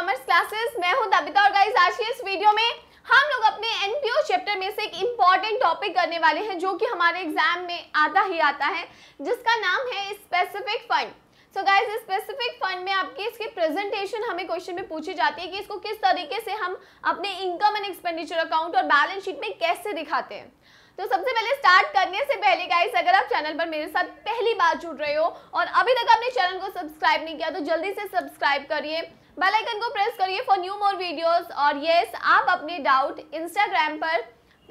Commerce classes मैं हूं दबिता और गाइस आज इस वीडियो में हम लोग अपने एनपीओ चैप्टर में से एक इम्पॉर्टेंट टॉपिक करने वाले हैं जो कि हमारे एग्जाम में आता ही आता है जिसका नाम है specific fund so guys specific fund में आपकी इसकी प्रेजेंटेशन हमें क्वेश्चन में पूछी जाती है कि इसको किस तरीके से हम अपने इनकम एंड एक्सपेंडिचर अकाउंट और बैलेंस शीट में कैसे दिखाते हैं तो सबसे पहले स्टार्ट करने से पहले गाइस अगर आप चैनल पर मेरे साथ पहली बार जुड़ रहे हो और अभी तक आपने चैनल को सब्सक्राइब नहीं किया तो जल्दी से सब्सक्राइब करिए बेल आइकन को प्रेस करिए फॉर न्यू मोर वीडियोस और यस आप अपने डाउट इंस्टाग्राम पर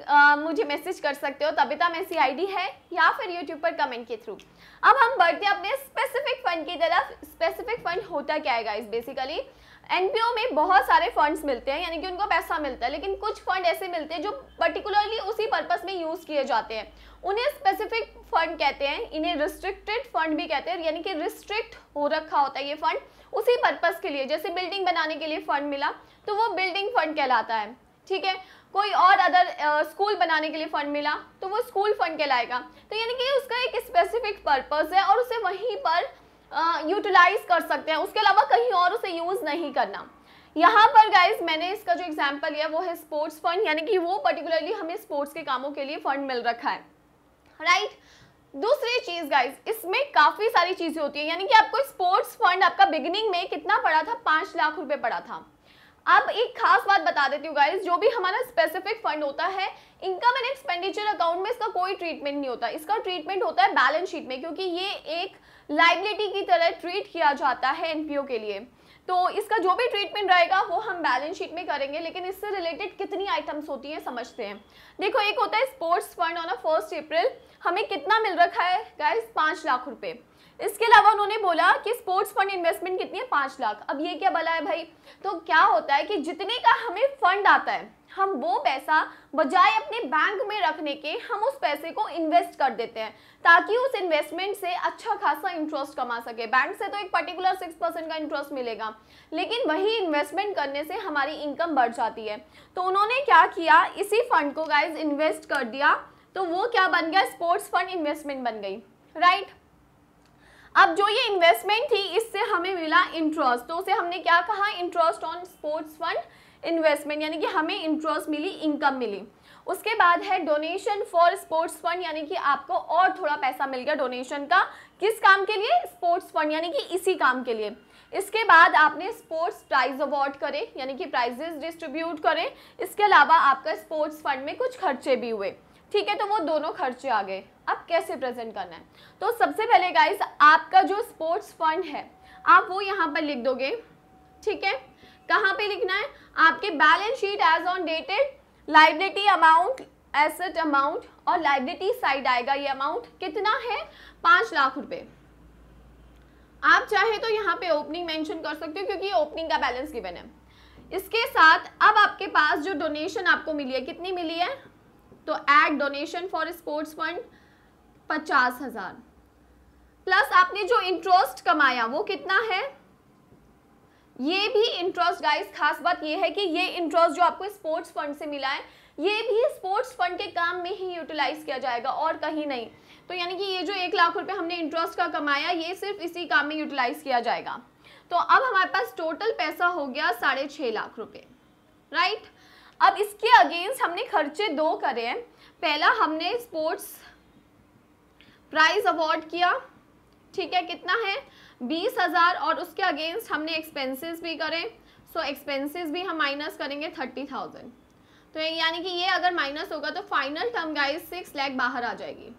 आ, मुझे मैसेज कर सकते हो तबिता मैसी आईडी है या फिर यूट्यूब पर कमेंट के थ्रू अब हम बढ़ते हैं अपने स्पेसिफिक फंड की तरफ स्पेसिफिक फंड होता क्या है गाइस बेसिकली एनपीओ में बहुत सारे फंड्स मिलते हैं यानी कि उनको पैसा मिलता है लेकिन कुछ फंड ऐसे मिलते हैं जो पर्टिकुलरली उसी पर्पस में यूज़ किए जाते हैं उन्हें स्पेसिफिक फंड कहते हैं इन्हें रिस्ट्रिक्टेड फंड भी कहते हैं यानी कि रिस्ट्रिक्ट हो रखा होता है ये फंड उसी पर्पज़ के लिए जैसे बिल्डिंग बनाने के लिए फ़ंड मिला तो वो बिल्डिंग फ़ंड कहलाता है ठीक है कोई और अदर स्कूल uh, बनाने के लिए फ़ंड मिला तो वो स्कूल फ़ंड कहलाएगा तो यानी कि उसका एक स्पेसिफिक पर्पज़ है और उसे वहीं पर यूटिलाइज uh, कर सकते हैं उसके अलावा कहीं और उसे यूज़ नहीं करना यहाँ पर गाइज मैंने इसका जो एग्जाम्पल लिया वो है स्पोर्ट्स फंड यानी कि वो पर्टिकुलरली हमें स्पोर्ट्स के कामों के लिए फ़ंड मिल रखा है राइट right? दूसरी चीज गाइज इसमें काफी सारी चीजें होती है यानी कि आपको स्पोर्ट्स फंड आपका बिगिनिंग में कितना पड़ा था पांच लाख रुपए पड़ा था अब एक खास बात बता देती हूँ गाइज जो भी हमारा स्पेसिफिक फंड होता है इनकम एंड एक्सपेंडिचर अकाउंट में इसका कोई ट्रीटमेंट नहीं होता इसका ट्रीटमेंट होता है बैलेंस शीट में क्योंकि ये एक लाइबिलिटी की तरह ट्रीट किया जाता है एनपीओ के लिए तो इसका जो भी ट्रीटमेंट रहेगा वो हम बैलेंस शीट में करेंगे लेकिन इससे रिलेटेड कितनी आइटम्स होती हैं समझते हैं देखो एक होता है sports fund on a first April हमें कितना मिल रखा है गाइस पाँच लाख रुपये इसके अलावा उन्होंने बोला कि स्पोर्ट्स फंड इन्वेस्टमेंट कितनी है पांच लाख अब ये क्या बला है भाई तो क्या होता है कि जितने का हमें फंड आता है हम वो पैसा बजाय अपने बैंक में रखने के हम उस पैसे को इन्वेस्ट कर देते हैं ताकि उस इन्वेस्टमेंट से अच्छा खासा इंटरेस्ट कमा सके बैंक से तो एक पर्टिकुलर सिक्स परसेंट का इंटरेस्ट मिलेगा लेकिन वही इन्वेस्टमेंट करने से हमारी इनकम बढ़ जाती है तो उन्होंने क्या किया इसी फंड को गाइज इन्वेस्ट कर दिया तो वो क्या बन गया स्पोर्ट्स फंड इन्वेस्टमेंट बन गई राइट right? अब जो ये इन्वेस्टमेंट थी इससे हमें मिला इंटरेस्ट तो उसे हमने क्या कहा interest on sports fund investment यानी कि हमें इंटरेस्ट मिली इनकम मिली उसके बाद है डोनेशन फॉर स्पोर्ट्स फंड यानी कि आपको और थोड़ा पैसा मिल गया डोनेशन का किस काम के लिए स्पोर्ट्स फंड यानी कि इसी काम के लिए इसके बाद आपने स्पोर्ट्स प्राइज अवार्ड करे यानी कि प्राइजेस डिस्ट्रीब्यूट करें इसके अलावा आपका स्पोर्ट्स फंड में कुछ खर्चे भी हुए ठीक है तो वो दोनों खर्चे आ गए अब कैसे प्रेजेंट करना है तो सबसे पहले गाइस आपका जो स्पोर्ट्स फंड है आप वो यहाँ पर लिख दोगे ठीक है कहाँ पे लिखना है आपके balance sheet as on dated liability amount asset amount और लाइबिलिटी साइड आएगा ये अमाउंट कितना है पाँच लाख रुपए आप चाहे तो यहाँ पे ओपनिंग मेंशन कर सकते हो क्योंकि ओपनिंग का बैलेंस गिवन है इसके साथ अब आपके पास जो डोनेशन आपको मिली है कितनी मिली है तो add donation for sports fund पचास हजार प्लस आपने जो इंटरेस्ट कमाया वो कितना है ये भी इंटरेस्ट गाइस खास बात ये है कि ये इंटरेस्ट जो आपको स्पोर्ट्स फंड से मिला है ये भी स्पोर्ट्स फंड के काम में ही यूटिलाइज किया जाएगा और कहीं नहीं तो यानी कि ये जो एक लाख रुपए हमने इंटरेस्ट का कमाया ये सिर्फ इसी काम में यूटिलाइज किया जाएगा तो अब हमारे पास टोटल पैसा हो गया साढ़े छह लाख रुपए राइट अब इसके अगेंस्ट हमने खर्चे दो करे हैं पहला हमने स्पोर्ट्स प्राइज अवार्ड किया ठीक है कितना है बीस हज़ार और उसके अगेंस्ट हमने एक्सपेंसेस भी करें सो एक्सपेंसेस भी हम माइनस करेंगे थर्टी थाउजेंड तो यानी कि ये अगर माइनस होगा तो final term guys six lakh बाहर आ जाएगी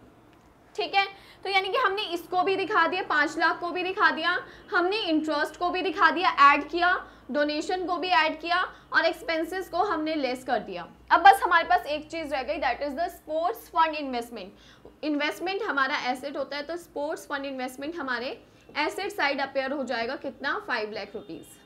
ठीक है तो यानी कि हमने इसको भी दिखा दिया पाँच लाख को भी दिखा दिया हमने इंटरेस्ट को भी दिखा दिया ऐड किया डोनेशन को भी ऐड किया और एक्सपेंसेस को हमने लेस कर दिया अब बस हमारे पास एक चीज़ रह गई that is the sports fund investment investment हमारा एसेट होता है तो स्पोर्ट्स फंड इन्वेस्टमेंट हमारे एसेट साइड अपेयर हो जाएगा कितना फाइव लाख रुपीज़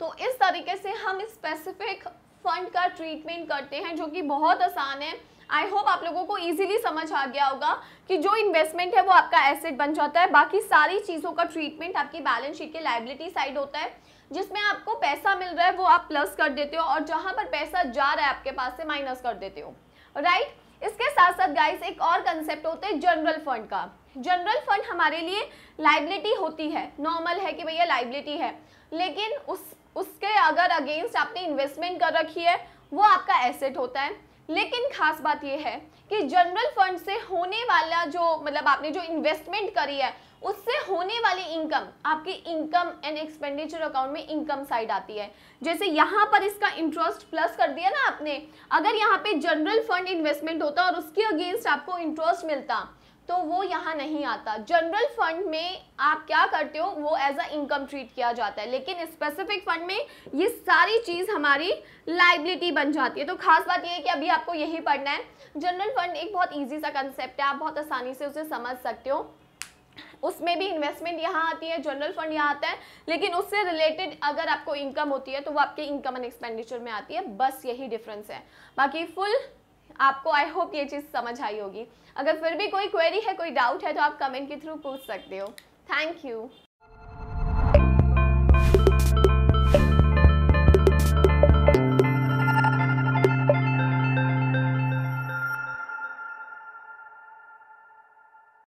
तो इस तरीके से हम स्पेसिफिक फंड का ट्रीटमेंट करते हैं जो कि बहुत आसान है आई होप आप लोगों को इजीली समझ आ गया होगा कि जो इन्वेस्टमेंट है वो आपका एसेट बन जाता है बाकी सारी चीज़ों का ट्रीटमेंट आपकी बैलेंस शीट के लाइबिलिटी साइड होता है जिसमें आपको पैसा मिल रहा है वो आप प्लस कर देते हो और जहाँ पर पैसा जा रहा है आपके पास से माइनस कर देते हो राइट इसके साथ साथ गाइस एक और कंसेप्ट होता है जनरल फंड का जनरल फंड हमारे लिए लाइबिलिटी होती है नॉर्मल है कि भैया लाइबिलिटी है लेकिन उस उसके अगर अगेंस्ट आपने इन्वेस्टमेंट कर रखी है वो आपका एसेट होता है लेकिन खास बात यह है कि जनरल फंड से होने वाला जो मतलब आपने जो इन्वेस्टमेंट करी है उससे होने वाली इनकम आपकी इनकम एंड एक्सपेंडिचर अकाउंट में इनकम साइड आती है जैसे यहाँ पर इसका इंटरेस्ट प्लस कर दिया ना आपने अगर यहाँ पे जनरल फंड इन्वेस्टमेंट होता और उसके अगेंस्ट आपको इंटरेस्ट मिलता तो वो यहाँ नहीं आता जनरल फंड में आप क्या करते हो वो एज अ इनकम ट्रीट किया जाता है लेकिन स्पेसिफिक फंड में ये सारी चीज़ हमारी लाइबिलिटी बन जाती है तो खास बात ये है कि अभी आपको यही पढ़ना है जनरल फंड एक बहुत ईजी सा कंसेप्ट है आप बहुत आसानी से उसे समझ सकते हो उसमें भी इन्वेस्टमेंट यहाँ आती है जनरल फंड यहाँ आता है लेकिन उससे रिलेटेड अगर आपको इनकम होती है तो वो आपके इनकम एंड एक्सपेंडिचर में आती है बस यही डिफरेंस है बाकी फुल आपको आई होप ये चीज़ समझ आई होगी अगर फिर भी कोई क्वेरी है कोई डाउट है तो आप कमेंट के थ्रू पूछ सकते हो थैंक यू